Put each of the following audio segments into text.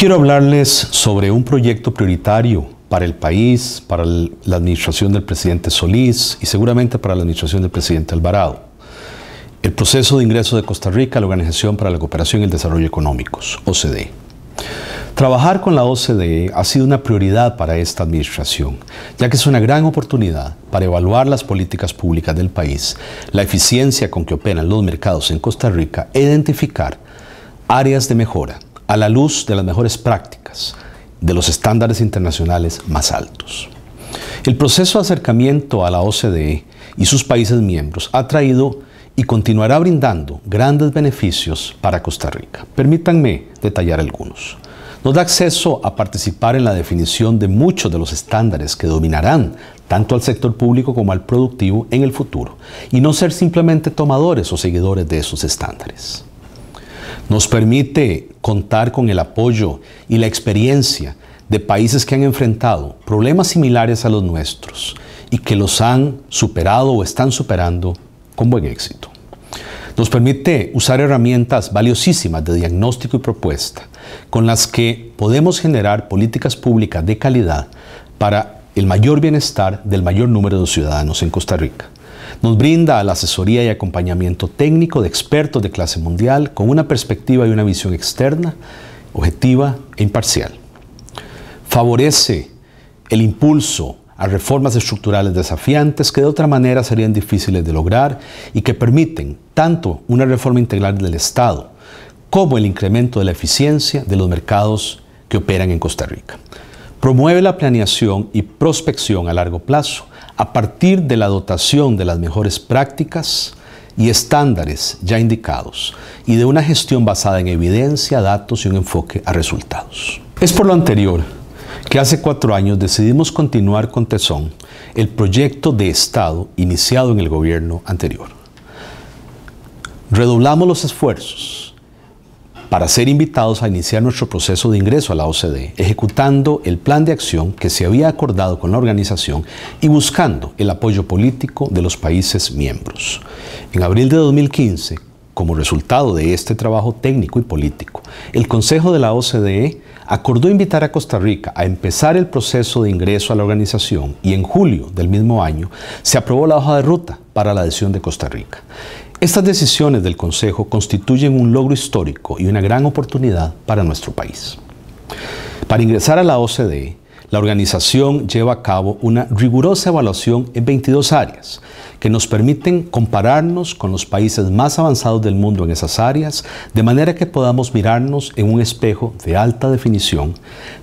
Quiero hablarles sobre un proyecto prioritario para el país, para la administración del presidente Solís y seguramente para la administración del presidente Alvarado. El proceso de ingreso de Costa Rica a la Organización para la Cooperación y el Desarrollo Económicos, OCDE. Trabajar con la OCDE ha sido una prioridad para esta administración, ya que es una gran oportunidad para evaluar las políticas públicas del país, la eficiencia con que operan los mercados en Costa Rica e identificar áreas de mejora a la luz de las mejores prácticas, de los estándares internacionales más altos. El proceso de acercamiento a la OCDE y sus países miembros ha traído y continuará brindando grandes beneficios para Costa Rica. Permítanme detallar algunos. Nos da acceso a participar en la definición de muchos de los estándares que dominarán tanto al sector público como al productivo en el futuro y no ser simplemente tomadores o seguidores de esos estándares. Nos permite contar con el apoyo y la experiencia de países que han enfrentado problemas similares a los nuestros y que los han superado o están superando con buen éxito. Nos permite usar herramientas valiosísimas de diagnóstico y propuesta con las que podemos generar políticas públicas de calidad para el mayor bienestar del mayor número de ciudadanos en Costa Rica. Nos brinda la asesoría y acompañamiento técnico de expertos de clase mundial con una perspectiva y una visión externa, objetiva e imparcial. Favorece el impulso a reformas estructurales desafiantes que de otra manera serían difíciles de lograr y que permiten tanto una reforma integral del Estado como el incremento de la eficiencia de los mercados que operan en Costa Rica. Promueve la planeación y prospección a largo plazo a partir de la dotación de las mejores prácticas y estándares ya indicados y de una gestión basada en evidencia, datos y un enfoque a resultados. Es por lo anterior que hace cuatro años decidimos continuar con Tesón el proyecto de Estado iniciado en el gobierno anterior. Redoblamos los esfuerzos para ser invitados a iniciar nuestro proceso de ingreso a la OCDE, ejecutando el plan de acción que se había acordado con la organización y buscando el apoyo político de los países miembros. En abril de 2015, como resultado de este trabajo técnico y político, el Consejo de la OCDE acordó invitar a Costa Rica a empezar el proceso de ingreso a la organización y en julio del mismo año se aprobó la hoja de ruta para la adhesión de Costa Rica. Estas decisiones del Consejo constituyen un logro histórico y una gran oportunidad para nuestro país. Para ingresar a la OCDE, la organización lleva a cabo una rigurosa evaluación en 22 áreas que nos permiten compararnos con los países más avanzados del mundo en esas áreas, de manera que podamos mirarnos en un espejo de alta definición,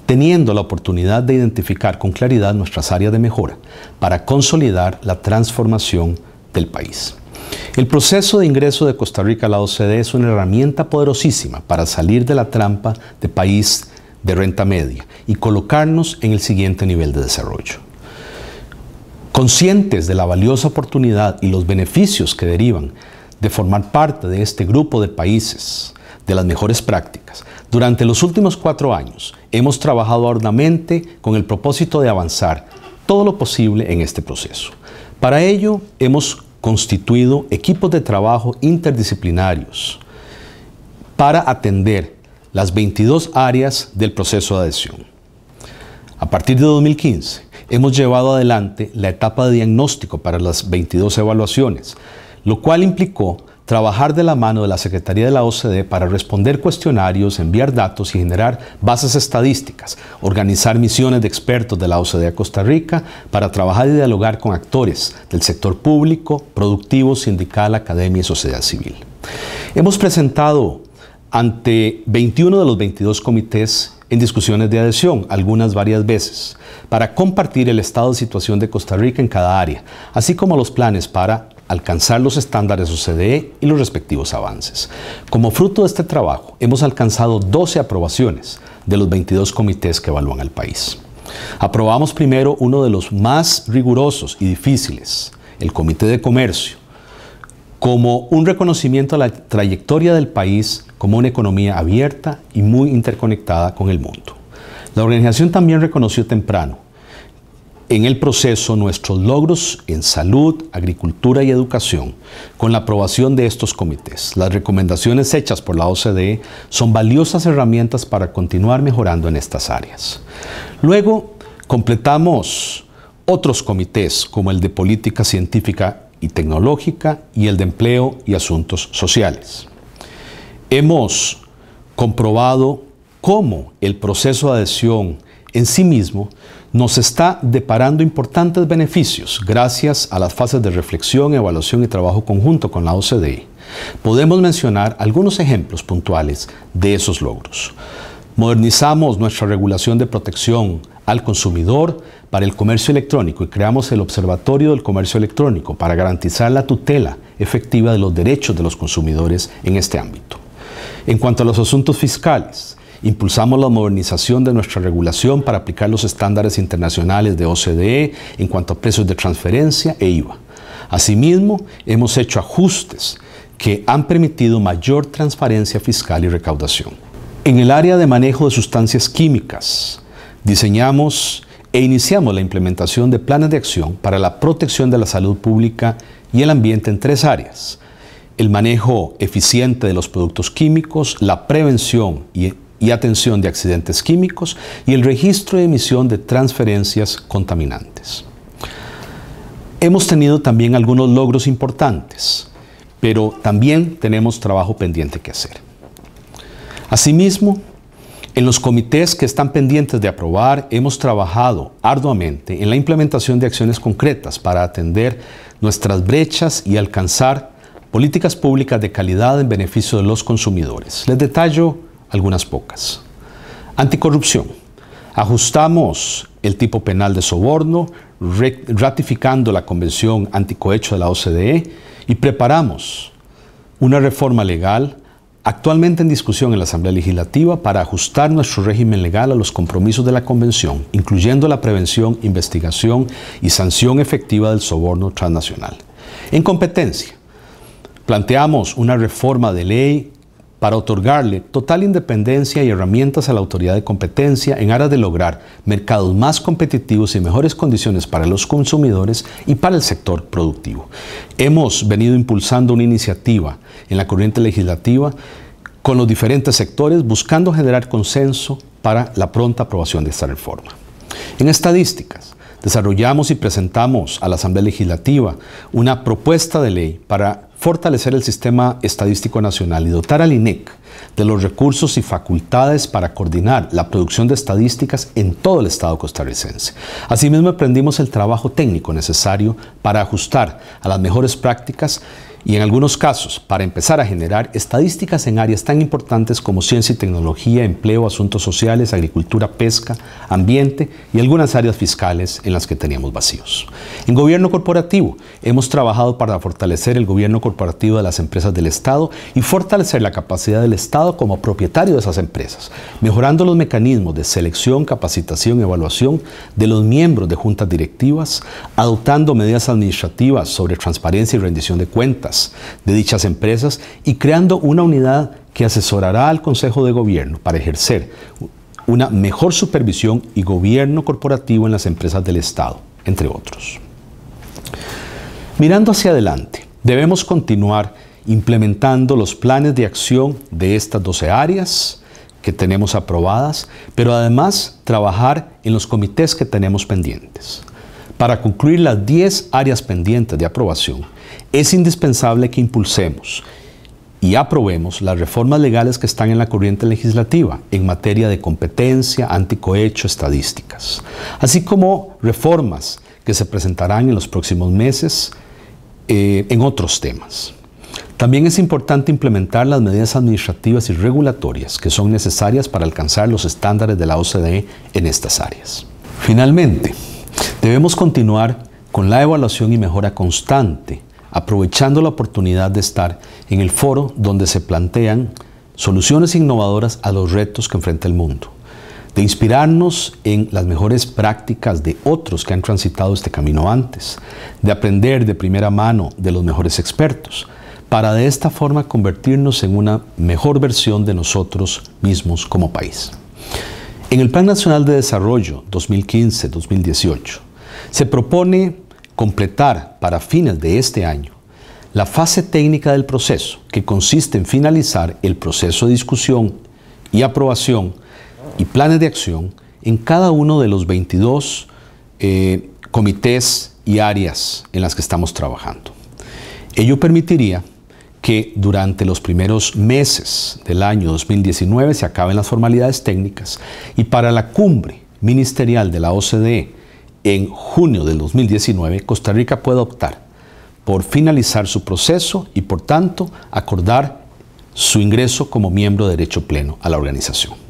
teniendo la oportunidad de identificar con claridad nuestras áreas de mejora para consolidar la transformación del país. El proceso de ingreso de Costa Rica a la OCDE es una herramienta poderosísima para salir de la trampa de país de renta media y colocarnos en el siguiente nivel de desarrollo. Conscientes de la valiosa oportunidad y los beneficios que derivan de formar parte de este grupo de países de las mejores prácticas, durante los últimos cuatro años hemos trabajado arduamente con el propósito de avanzar todo lo posible en este proceso. Para ello hemos constituido equipos de trabajo interdisciplinarios para atender las 22 áreas del proceso de adhesión. A partir de 2015, hemos llevado adelante la etapa de diagnóstico para las 22 evaluaciones, lo cual implicó trabajar de la mano de la Secretaría de la OCDE para responder cuestionarios, enviar datos y generar bases estadísticas, organizar misiones de expertos de la OCDE a Costa Rica para trabajar y dialogar con actores del sector público, productivo, sindical, academia y sociedad civil. Hemos presentado ante 21 de los 22 comités en discusiones de adhesión, algunas varias veces, para compartir el estado de situación de Costa Rica en cada área, así como los planes para alcanzar los estándares OCDE y los respectivos avances. Como fruto de este trabajo, hemos alcanzado 12 aprobaciones de los 22 comités que evalúan al país. Aprobamos primero uno de los más rigurosos y difíciles, el Comité de Comercio, como un reconocimiento a la trayectoria del país como una economía abierta y muy interconectada con el mundo. La organización también reconoció temprano en el proceso nuestros logros en salud, agricultura y educación con la aprobación de estos comités. Las recomendaciones hechas por la OCDE son valiosas herramientas para continuar mejorando en estas áreas. Luego, completamos otros comités como el de política científica y tecnológica y el de empleo y asuntos sociales. Hemos comprobado cómo el proceso de adhesión en sí mismo nos está deparando importantes beneficios gracias a las fases de reflexión, evaluación y trabajo conjunto con la OCDE. Podemos mencionar algunos ejemplos puntuales de esos logros. Modernizamos nuestra regulación de protección al consumidor para el comercio electrónico y creamos el Observatorio del Comercio Electrónico para garantizar la tutela efectiva de los derechos de los consumidores en este ámbito. En cuanto a los asuntos fiscales, Impulsamos la modernización de nuestra regulación para aplicar los estándares internacionales de OCDE en cuanto a precios de transferencia e IVA. Asimismo, hemos hecho ajustes que han permitido mayor transparencia fiscal y recaudación. En el área de manejo de sustancias químicas, diseñamos e iniciamos la implementación de planes de acción para la protección de la salud pública y el ambiente en tres áreas. El manejo eficiente de los productos químicos, la prevención y y atención de accidentes químicos y el registro de emisión de transferencias contaminantes. Hemos tenido también algunos logros importantes, pero también tenemos trabajo pendiente que hacer. Asimismo, en los comités que están pendientes de aprobar, hemos trabajado arduamente en la implementación de acciones concretas para atender nuestras brechas y alcanzar políticas públicas de calidad en beneficio de los consumidores. Les detallo algunas pocas. Anticorrupción. Ajustamos el tipo penal de soborno, ratificando la Convención Anticohecho de la OCDE y preparamos una reforma legal actualmente en discusión en la Asamblea Legislativa para ajustar nuestro régimen legal a los compromisos de la Convención, incluyendo la prevención, investigación y sanción efectiva del soborno transnacional. En competencia, planteamos una reforma de ley para otorgarle total independencia y herramientas a la autoridad de competencia en aras de lograr mercados más competitivos y mejores condiciones para los consumidores y para el sector productivo. Hemos venido impulsando una iniciativa en la corriente legislativa con los diferentes sectores buscando generar consenso para la pronta aprobación de esta reforma. En estadísticas, desarrollamos y presentamos a la Asamblea Legislativa una propuesta de ley para fortalecer el sistema estadístico nacional y dotar al INEC de los recursos y facultades para coordinar la producción de estadísticas en todo el Estado costarricense. Asimismo, aprendimos el trabajo técnico necesario para ajustar a las mejores prácticas y en algunos casos para empezar a generar estadísticas en áreas tan importantes como ciencia y tecnología, empleo, asuntos sociales, agricultura, pesca, ambiente y algunas áreas fiscales en las que teníamos vacíos. En gobierno corporativo hemos trabajado para fortalecer el gobierno corporativo de las empresas del Estado y fortalecer la capacidad del Estado como propietario de esas empresas, mejorando los mecanismos de selección, capacitación y evaluación de los miembros de juntas directivas, adoptando medidas administrativas sobre transparencia y rendición de cuentas, de dichas empresas y creando una unidad que asesorará al Consejo de Gobierno para ejercer una mejor supervisión y gobierno corporativo en las empresas del Estado, entre otros. Mirando hacia adelante, debemos continuar implementando los planes de acción de estas 12 áreas que tenemos aprobadas, pero además trabajar en los comités que tenemos pendientes. Para concluir las 10 áreas pendientes de aprobación, es indispensable que impulsemos y aprobemos las reformas legales que están en la corriente legislativa en materia de competencia, anticohecho, estadísticas, así como reformas que se presentarán en los próximos meses eh, en otros temas. También es importante implementar las medidas administrativas y regulatorias que son necesarias para alcanzar los estándares de la OCDE en estas áreas. Finalmente, debemos continuar con la evaluación y mejora constante aprovechando la oportunidad de estar en el foro donde se plantean soluciones innovadoras a los retos que enfrenta el mundo, de inspirarnos en las mejores prácticas de otros que han transitado este camino antes, de aprender de primera mano de los mejores expertos, para de esta forma convertirnos en una mejor versión de nosotros mismos como país. En el Plan Nacional de Desarrollo 2015-2018 se propone completar para fines de este año la fase técnica del proceso, que consiste en finalizar el proceso de discusión y aprobación y planes de acción en cada uno de los 22 eh, comités y áreas en las que estamos trabajando. Ello permitiría que durante los primeros meses del año 2019 se acaben las formalidades técnicas y para la cumbre ministerial de la OCDE en junio del 2019, Costa Rica puede optar por finalizar su proceso y, por tanto, acordar su ingreso como miembro de derecho pleno a la organización.